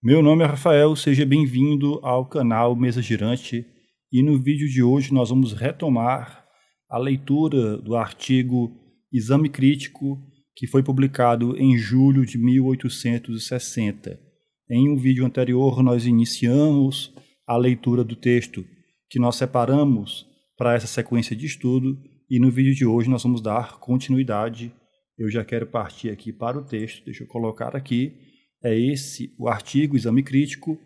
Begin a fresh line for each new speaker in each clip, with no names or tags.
Meu nome é Rafael, seja bem-vindo ao canal Mesa Girante e no vídeo de hoje nós vamos retomar a leitura do artigo Exame Crítico que foi publicado em julho de 1860. Em um vídeo anterior nós iniciamos a leitura do texto que nós separamos para essa sequência de estudo e no vídeo de hoje nós vamos dar continuidade. Eu já quero partir aqui para o texto, deixa eu colocar aqui é esse o artigo Exame Crítico,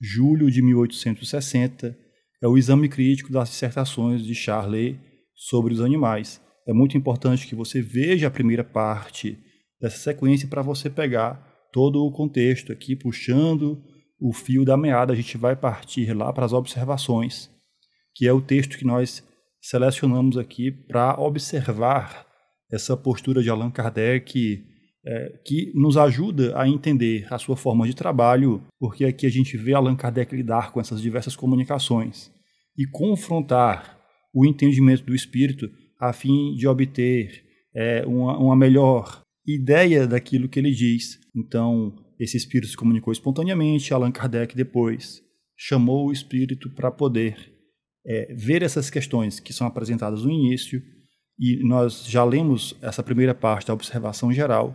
julho de 1860. É o exame crítico das dissertações de Charlet sobre os animais. É muito importante que você veja a primeira parte dessa sequência para você pegar todo o contexto aqui, puxando o fio da meada. A gente vai partir lá para as observações, que é o texto que nós selecionamos aqui para observar essa postura de Allan Kardec é, que nos ajuda a entender a sua forma de trabalho, porque aqui a gente vê Allan Kardec lidar com essas diversas comunicações e confrontar o entendimento do espírito a fim de obter é, uma, uma melhor ideia daquilo que ele diz. Então, esse espírito se comunicou espontaneamente, Allan Kardec depois chamou o espírito para poder é, ver essas questões que são apresentadas no início, e nós já lemos essa primeira parte da observação geral,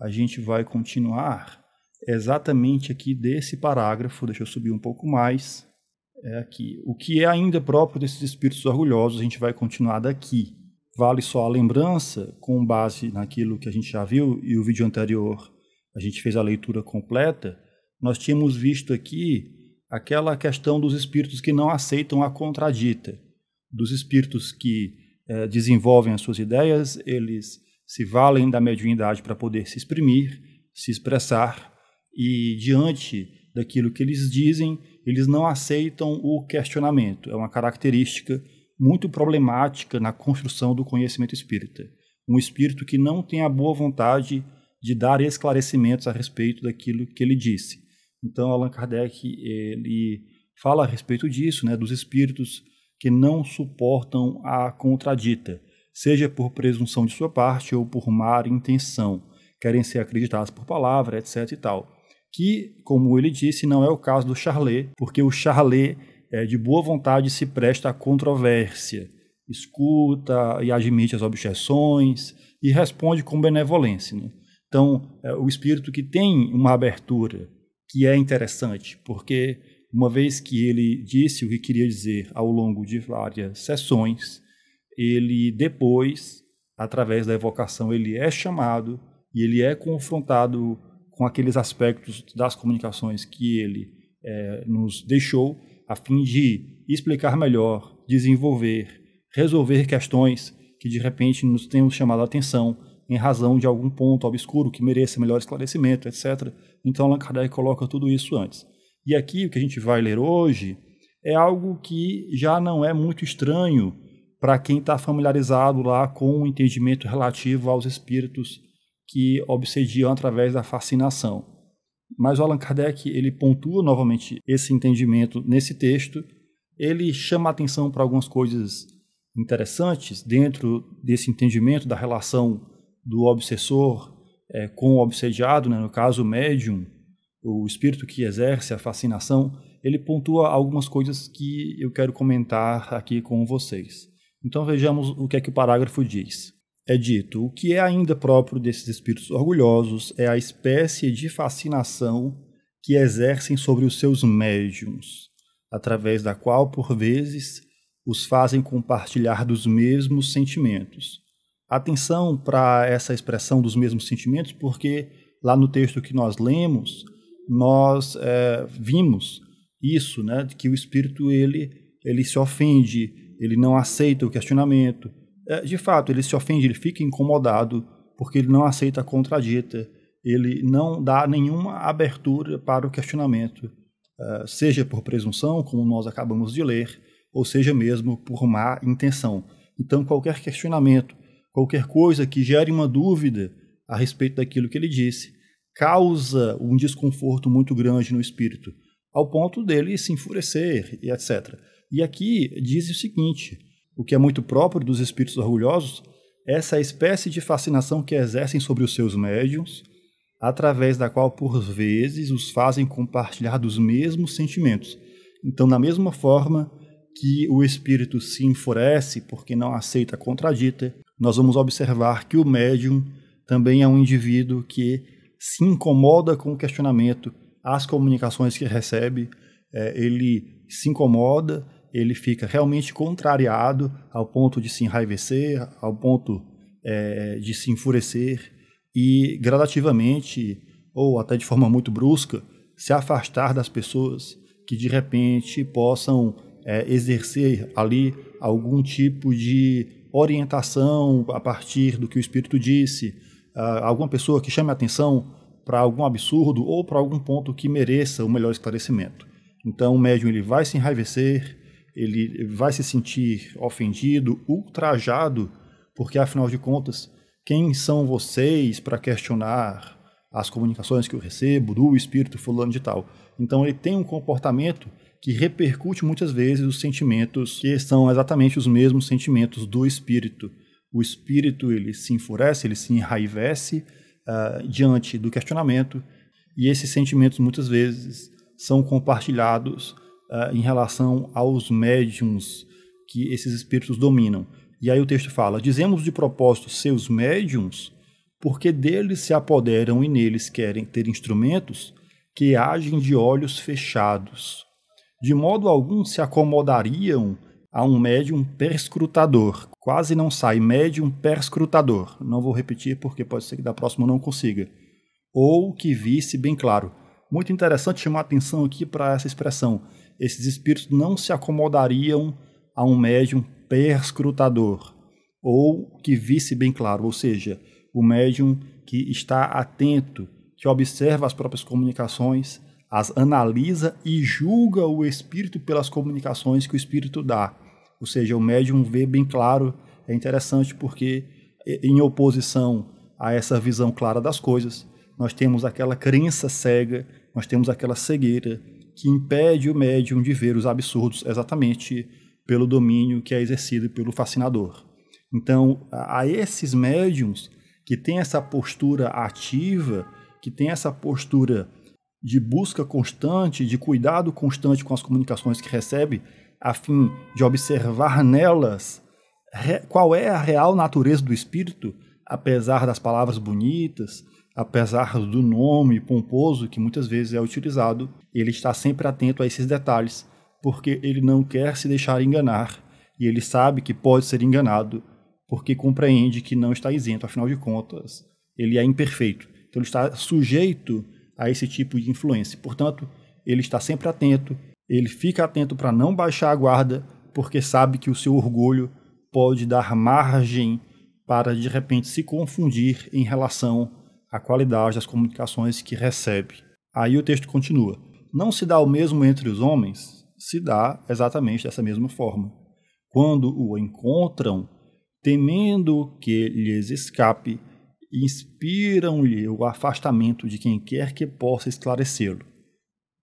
a gente vai continuar exatamente aqui desse parágrafo. Deixa eu subir um pouco mais. É aqui. O que é ainda próprio desses espíritos orgulhosos, a gente vai continuar daqui. Vale só a lembrança, com base naquilo que a gente já viu e o vídeo anterior, a gente fez a leitura completa. Nós tínhamos visto aqui aquela questão dos espíritos que não aceitam a contradita, dos espíritos que eh, desenvolvem as suas ideias, eles se valem da mediunidade para poder se exprimir, se expressar, e diante daquilo que eles dizem, eles não aceitam o questionamento. É uma característica muito problemática na construção do conhecimento espírita. Um espírito que não tem a boa vontade de dar esclarecimentos a respeito daquilo que ele disse. Então, Allan Kardec ele fala a respeito disso, né, dos espíritos que não suportam a contradita, seja por presunção de sua parte ou por má intenção, querem ser acreditadas por palavra, etc e tal. Que, como ele disse, não é o caso do Charlet, porque o Charlet é, de boa vontade se presta à controvérsia, escuta e admite as objeções e responde com benevolência. Né? Então, é, o espírito que tem uma abertura que é interessante, porque uma vez que ele disse o que queria dizer ao longo de várias sessões, ele depois, através da evocação, ele é chamado e ele é confrontado com aqueles aspectos das comunicações que ele é, nos deixou, a fim de explicar melhor, desenvolver, resolver questões que de repente nos tenham chamado a atenção em razão de algum ponto obscuro que mereça melhor esclarecimento, etc. Então Allan Kardec coloca tudo isso antes. E aqui o que a gente vai ler hoje é algo que já não é muito estranho para quem está familiarizado lá com o entendimento relativo aos espíritos que obsediam através da fascinação. Mas o Allan Kardec ele pontua novamente esse entendimento nesse texto. Ele chama atenção para algumas coisas interessantes dentro desse entendimento da relação do obsessor é, com o obsediado, né? no caso o médium, o espírito que exerce a fascinação. Ele pontua algumas coisas que eu quero comentar aqui com vocês. Então vejamos o que é que o parágrafo diz. É dito: o que é ainda próprio desses espíritos orgulhosos é a espécie de fascinação que exercem sobre os seus médiums, através da qual, por vezes, os fazem compartilhar dos mesmos sentimentos. Atenção para essa expressão dos mesmos sentimentos, porque lá no texto que nós lemos, nós é, vimos isso, né, que o espírito ele, ele se ofende ele não aceita o questionamento. É, de fato, ele se ofende, ele fica incomodado porque ele não aceita a contradita, ele não dá nenhuma abertura para o questionamento, é, seja por presunção, como nós acabamos de ler, ou seja mesmo por má intenção. Então, qualquer questionamento, qualquer coisa que gere uma dúvida a respeito daquilo que ele disse, causa um desconforto muito grande no espírito ao ponto dele se enfurecer e etc. E aqui diz o seguinte: o que é muito próprio dos espíritos orgulhosos, essa espécie de fascinação que exercem sobre os seus médiums, através da qual, por vezes, os fazem compartilhar dos mesmos sentimentos. Então, da mesma forma que o espírito se enfurece porque não aceita a contradita, nós vamos observar que o médium também é um indivíduo que se incomoda com o questionamento, as comunicações que recebe, é, ele se incomoda, ele fica realmente contrariado ao ponto de se enraivecer, ao ponto é, de se enfurecer e gradativamente ou até de forma muito brusca se afastar das pessoas que de repente possam é, exercer ali algum tipo de orientação a partir do que o espírito disse, ah, alguma pessoa que chame a atenção para algum absurdo ou para algum ponto que mereça o melhor esclarecimento. Então o médium ele vai se enraivecer, ele vai se sentir ofendido, ultrajado, porque afinal de contas, quem são vocês para questionar as comunicações que eu recebo do espírito fulano de tal? Então ele tem um comportamento que repercute muitas vezes os sentimentos que são exatamente os mesmos sentimentos do espírito. O espírito ele se enfurece, ele se enraivece, uh, diante do questionamento, e esses sentimentos muitas vezes são compartilhados uh, em relação aos médiums que esses espíritos dominam. E aí o texto fala: Dizemos de propósito seus médiums, porque deles se apoderam e neles querem ter instrumentos que agem de olhos fechados. De modo algum se acomodariam a um médium perscrutador, Quase não sai. Médium perscrutador. Não vou repetir porque pode ser que da próxima eu não consiga. Ou que visse bem claro. Muito interessante chamar a atenção aqui para essa expressão. Esses espíritos não se acomodariam a um médium perscrutador. Ou que visse bem claro. Ou seja, o médium que está atento, que observa as próprias comunicações, as analisa e julga o espírito pelas comunicações que o espírito dá. Ou seja, o médium vê bem claro, é interessante porque em oposição a essa visão clara das coisas, nós temos aquela crença cega, nós temos aquela cegueira que impede o médium de ver os absurdos exatamente pelo domínio que é exercido pelo fascinador. Então, a esses médiums que têm essa postura ativa, que têm essa postura de busca constante, de cuidado constante com as comunicações que recebe, a fim de observar nelas qual é a real natureza do espírito, apesar das palavras bonitas, apesar do nome pomposo que muitas vezes é utilizado, ele está sempre atento a esses detalhes, porque ele não quer se deixar enganar e ele sabe que pode ser enganado, porque compreende que não está isento, afinal de contas, ele é imperfeito. Então ele está sujeito a esse tipo de influência. Portanto, ele está sempre atento ele fica atento para não baixar a guarda, porque sabe que o seu orgulho pode dar margem para de repente se confundir em relação à qualidade das comunicações que recebe. Aí o texto continua: Não se dá o mesmo entre os homens, se dá exatamente dessa mesma forma. Quando o encontram, temendo que lhes escape, inspiram-lhe o afastamento de quem quer que possa esclarecê-lo.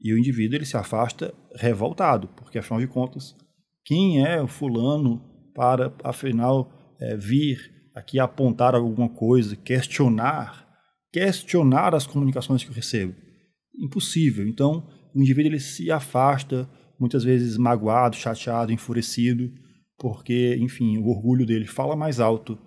E o indivíduo ele se afasta revoltado, porque afinal de contas, quem é o fulano para, afinal, é, vir aqui apontar alguma coisa, questionar, questionar as comunicações que eu recebo? Impossível. Então, o indivíduo ele se afasta, muitas vezes magoado, chateado, enfurecido, porque, enfim, o orgulho dele fala mais alto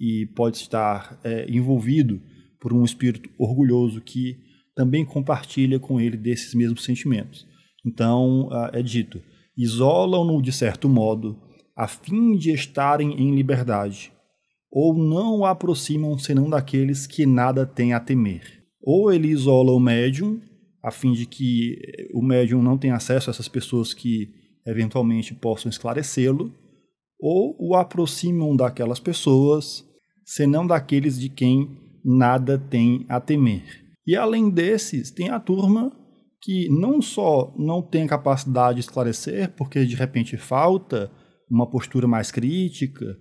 e pode estar é, envolvido por um espírito orgulhoso que também compartilha com ele desses mesmos sentimentos. Então, ah, é dito: isolam-no de certo modo, a fim de estarem em liberdade, ou não o aproximam senão daqueles que nada têm a temer. Ou ele isola o médium, a fim de que eh, o médium não tenha acesso a essas pessoas que eventualmente possam esclarecê-lo, ou o aproximam daquelas pessoas, senão daqueles de quem nada tem a temer. E além desses, tem a turma que não só não tem a capacidade de esclarecer, porque de repente falta uma postura mais crítica,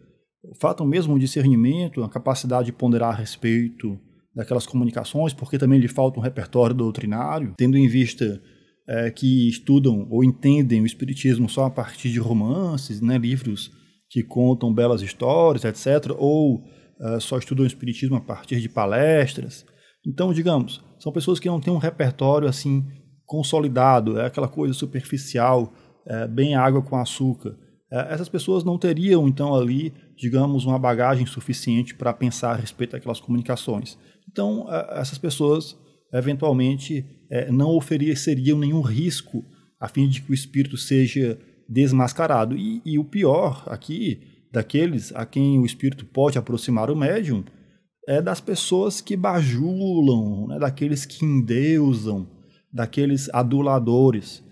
falta mesmo um discernimento, a capacidade de ponderar a respeito daquelas comunicações, porque também lhe falta um repertório doutrinário, tendo em vista é, que estudam ou entendem o Espiritismo só a partir de romances, né, livros que contam belas histórias, etc., ou é, só estudam o Espiritismo a partir de palestras. Então, digamos, são pessoas que não têm um repertório assim consolidado, é aquela coisa superficial, é, bem água com açúcar. É, essas pessoas não teriam, então, ali, digamos, uma bagagem suficiente para pensar a respeito daquelas comunicações. Então, é, essas pessoas, eventualmente, é, não ofereceriam nenhum risco a fim de que o espírito seja desmascarado. E, e o pior aqui, daqueles a quem o espírito pode aproximar o médium, é das pessoas que bajulam, né, daqueles que endeusam, daqueles aduladores,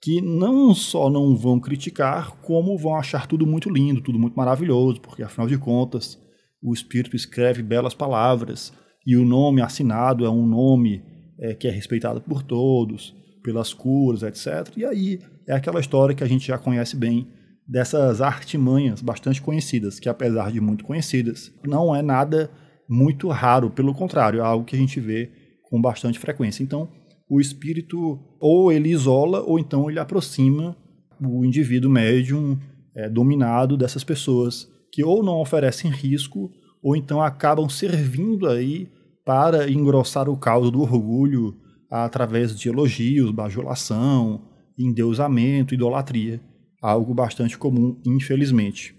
que não só não vão criticar, como vão achar tudo muito lindo, tudo muito maravilhoso, porque afinal de contas o Espírito escreve belas palavras e o nome assinado é um nome é, que é respeitado por todos, pelas curas, etc. E aí é aquela história que a gente já conhece bem dessas artimanhas bastante conhecidas, que apesar de muito conhecidas, não é nada muito raro, pelo contrário, é algo que a gente vê com bastante frequência. Então, o espírito ou ele isola ou então ele aproxima o indivíduo médium é, dominado dessas pessoas que ou não oferecem risco ou então acabam servindo aí para engrossar o caldo do orgulho através de elogios, bajulação, endeusamento, idolatria, algo bastante comum, infelizmente.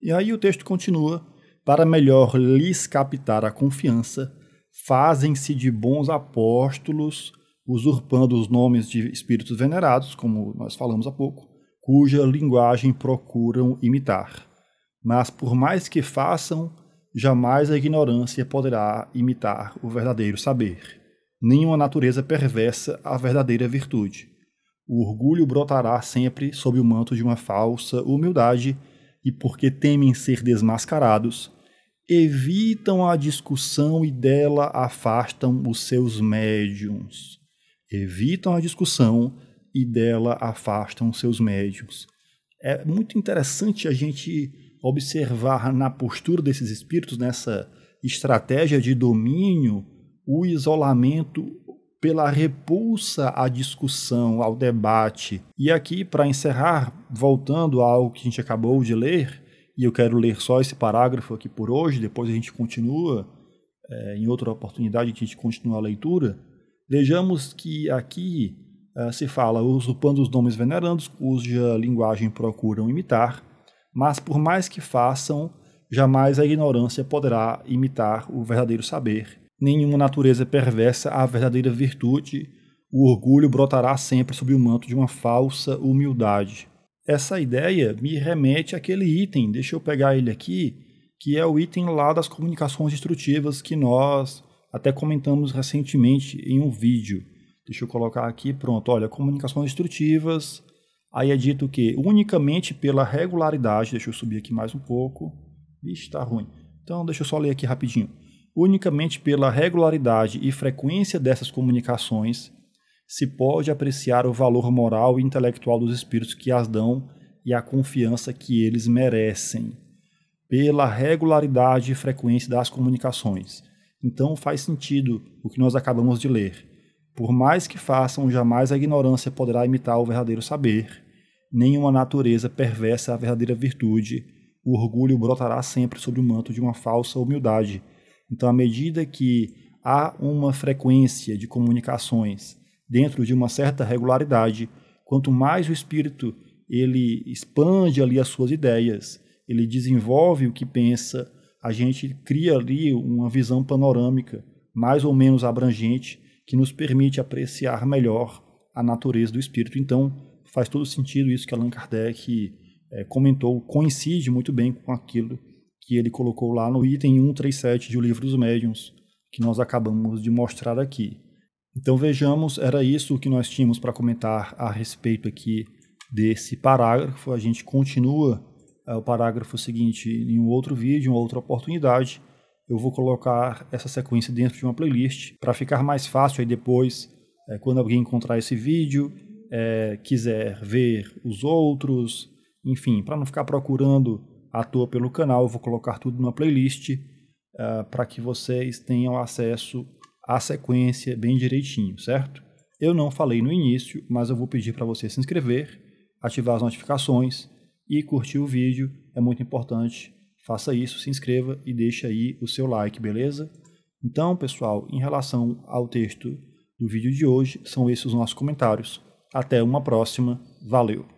E aí o texto continua para melhor lhes captar a confiança, fazem-se de bons apóstolos, usurpando os nomes de espíritos venerados, como nós falamos há pouco, cuja linguagem procuram imitar. Mas por mais que façam, jamais a ignorância poderá imitar o verdadeiro saber. Nenhuma natureza perversa a verdadeira virtude. O orgulho brotará sempre sob o manto de uma falsa humildade e porque temem ser desmascarados, evitam a discussão e dela afastam os seus médiums. Evitam a discussão e dela afastam os seus médiums. É muito interessante a gente observar na postura desses espíritos, nessa estratégia de domínio, o isolamento pela repulsa à discussão, ao debate. E aqui, para encerrar, voltando a algo que a gente acabou de ler, e eu quero ler só esse parágrafo aqui por hoje, depois a gente continua, é, em outra oportunidade que a gente continua a leitura, vejamos que aqui é, se fala usurpando os nomes venerandos, cuja linguagem procuram imitar, mas por mais que façam, jamais a ignorância poderá imitar o verdadeiro saber nenhuma natureza perversa a verdadeira virtude, o orgulho brotará sempre sob o manto de uma falsa humildade. Essa ideia me remete àquele item, deixa eu pegar ele aqui, que é o item lá das comunicações destrutivas que nós até comentamos recentemente em um vídeo. Deixa eu colocar aqui, pronto, olha, comunicações destrutivas. Aí é dito que unicamente pela regularidade, deixa eu subir aqui mais um pouco. Vixe, tá ruim. Então deixa eu só ler aqui rapidinho Unicamente pela regularidade e frequência dessas comunicações se pode apreciar o valor moral e intelectual dos espíritos que as dão e a confiança que eles merecem. Pela regularidade e frequência das comunicações. Então faz sentido o que nós acabamos de ler. Por mais que façam, jamais a ignorância poderá imitar o verdadeiro saber, nenhuma natureza perversa a verdadeira virtude. O orgulho brotará sempre sobre o manto de uma falsa humildade então, à medida que há uma frequência de comunicações dentro de uma certa regularidade, quanto mais o espírito ele expande ali as suas ideias, ele desenvolve o que pensa, a gente cria ali uma visão panorâmica mais ou menos abrangente que nos permite apreciar melhor a natureza do espírito. Então, faz todo sentido isso que Allan Kardec é, comentou, coincide muito bem com aquilo que ele colocou lá no item 137 de O Livro dos Médiuns, que nós acabamos de mostrar aqui. Então vejamos, era isso que nós tínhamos para comentar a respeito aqui desse parágrafo. A gente continua é, o parágrafo seguinte em um outro vídeo, em outra oportunidade. Eu vou colocar essa sequência dentro de uma playlist para ficar mais fácil aí depois, é, quando alguém encontrar esse vídeo, é, quiser ver os outros, enfim, para não ficar procurando atua pelo canal. Eu vou colocar tudo numa playlist uh, ah, para que vocês tenham acesso à sequência bem direitinho, certo? Eu não falei no início, mas eu vou pedir para você se inscrever, ativar as notificações e curtir o vídeo. É muito importante. Faça isso, se inscreva e deixe aí o seu like, beleza? Então, pessoal, em relação ao texto do vídeo de hoje, são esses os nossos comentários. Até uma próxima. Valeu!